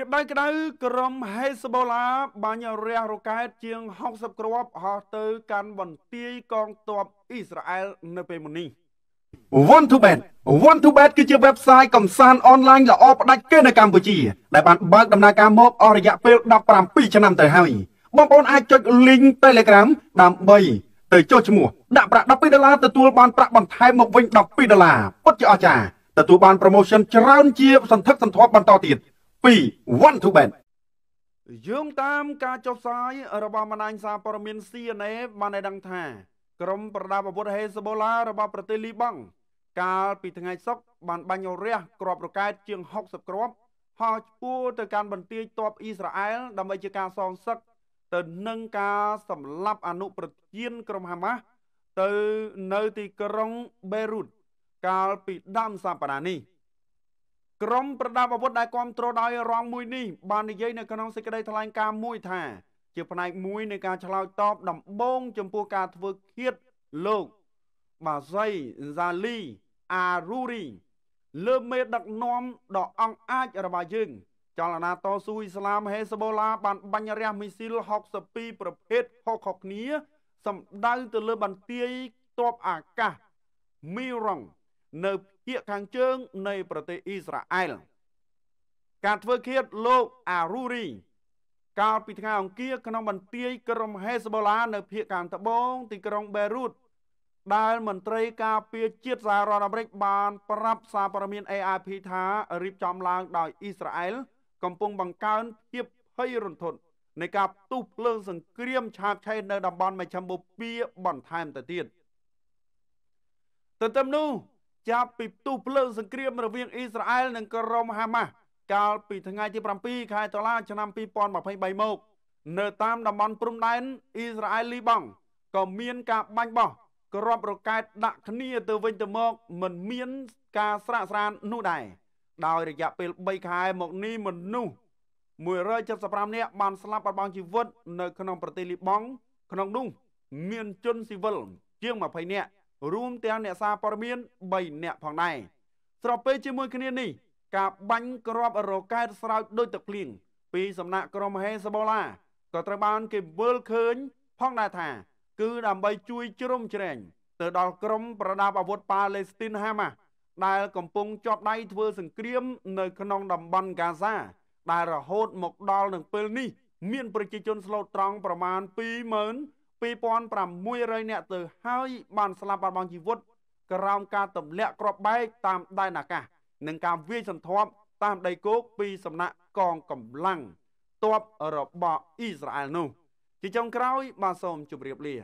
ក្តៅក្តៅក្រុមហេសបូឡាបាញ់រះរកែតជាង60គ្រាប់ហោះទៅកាន់បន្ទាយកងទ័ពអ៊ីស្រាអែលនៅពេលមុននេះ One to Bet One to Bet គឺជា website កំសាន្តអនឡាញល្អផ្ដាច់គេនៅកម្ពុជាដែលបានបើកដំណើរការមកអស់រយៈពេល17ឆ្នាំទៅហើយ បងប្អូនអាចចុច link Telegram ដើម្បីទៅចុះឈ្មោះដាក់ប្រាក់12ដុល្លារទទួលបានប្រាក់បន្ថែមមកវិញ12ដុល្លារពិតជាអស្ចារ្យទទួលបាន promotion ច្រើនជាសន្ធឹកសន្ធាប់បន្តទៀត2 one to bet យើងតាមការចុះផ្សាយរបស់បណ្ដាញសារព័ត៌មាន CNA បានឲ្យដឹងថា ក្រុមប្រដាប់អាវុធហេសបូឡារបស់ប្រទេសលីបង់កាលពីថ្ងៃសុក្របានបាញ់រះគ្រាប់រកែតជាង60គ្រាប់ហោះឆ្ពោះទៅកាន់បន្ទាយទ័ពអ៊ីស្រាអែល ដើម្បីជាការសងសឹកទៅនឹងការសម្លាប់អនុប្រធានក្រុមហាម៉ាស់ទៅនៅទីក្រុងបេរូតកាលពីដើមសប្តាហ៍នេះ។ក្រមប្រដាប់អាវុធដែលគ្រប់គ្រងដោយរងមួយនេះបាននិយាយនៅក្នុងសេចក្តីថ្លែងការណ៍មួយថា ជាផ្នែកមួយនៃការឆ្លើយតបដំបូងចំពោះការធ្វើឃាតលោកបាសៃហ្សាលីអារូរីលើមេដឹកនាំដ៏អង់អាចរបស់យើងចលនាតស៊ូអ៊ីស្លាមហេសបូឡាបានបាញ់រះមីស៊ីល62ប្រភេទខុសៗគ្នា សម្ដៅទៅលើបន្ទាយទ័ពអាកាសមីរ៉ុងនៅភភាគខាងជើងនៃប្រទេសអ៊ីស្រាអែលការធ្វើឃាតលោកអារូរីកាលពីថ្ងៃអង្គារក្នុងបន្ទាយក្រុមហេសបូឡានៅភូមិខាងត្បូងទីក្រុងបេរូតដែលមន្ត្រីការពារជាតិសហរដ្ឋអាមេរិកបានប្រាប់សារព័ត៌មាន AFP ថារៀបចំឡើងដោយអ៊ីស្រាអែលកំពុងបង្កើនភាពភ័យរន្ធត់នៃការផ្ទុះភ្លើងសង្គ្រាមឆាបឆេះនៅតំបន់មជ្ឈមបូព៌ាបន្ថែមទៅទៀតទន្ទឹមនោះចាប់ពីផ្ទុះភ្លើងសង្គ្រាមរវាងអ៊ីស្រាអែលនិងក្រុមហាម៉ាស់កាលពីថ្ងៃទី7ខែតុលាឆ្នាំ2023មក នៅតាមតំបន់ព្រំដែនអ៊ីស្រាអែលលីបង់ក៏មានការបាញ់បោះគ្រាប់រ៉ុកែតដាក់គ្នាទៅវិញទៅមក មិនមានការស្រាក់ស្រាននោះដែរដោយរយៈពេល3ខែមកនេះមនុស្ស175នាក់បានស្លាប់បាត់បង់ជីវិតនៅក្នុងប្រទេសលីបង់ក្នុងនោះមានជនស៊ីវិលជាង20នាក់រួមទាំងអ្នកសារព័ត៌មាន3នាក់ផងដែរស្របពេលជាមួយគ្នានេះ ការបាញ់គ្រាប់រកែតស្រោចដូចទឹកភ្លៀងពីសំណាក់ក្រុមហេសបូឡាក៏ត្រូវបាន គេវិលឃើញផងដែរថា គឺដើម្បីជួយជ្រោមជ្រែងទៅដល់ក្រុមប្រដាប់អាវុធប៉ាឡេស្ទីនហាម៉ាស់ដែល កំពុងជាប់ដៃ ធ្វើសង្គ្រាម នៅក្នុងតំបន់កាហ្សា ដែលរហូតមកដល់នឹងពេលនេះមាន ប្រជាជនស្លូតត្រង់ប្រមាណ2600នាក់ទៅហើយបានស្លាប់បាត់បង់ជីវិតក្រោមការទម្លាក់គ្រាប់បែកតាមដែនអាកាសនិងការវាយសន្ធាប់តាមដីគោកពីសំណាក់កងកម្លាំងទ័ពរបស់អ៊ីស្រាអែលនោះជាចុងក្រោយបាទសូមជម្រាបលា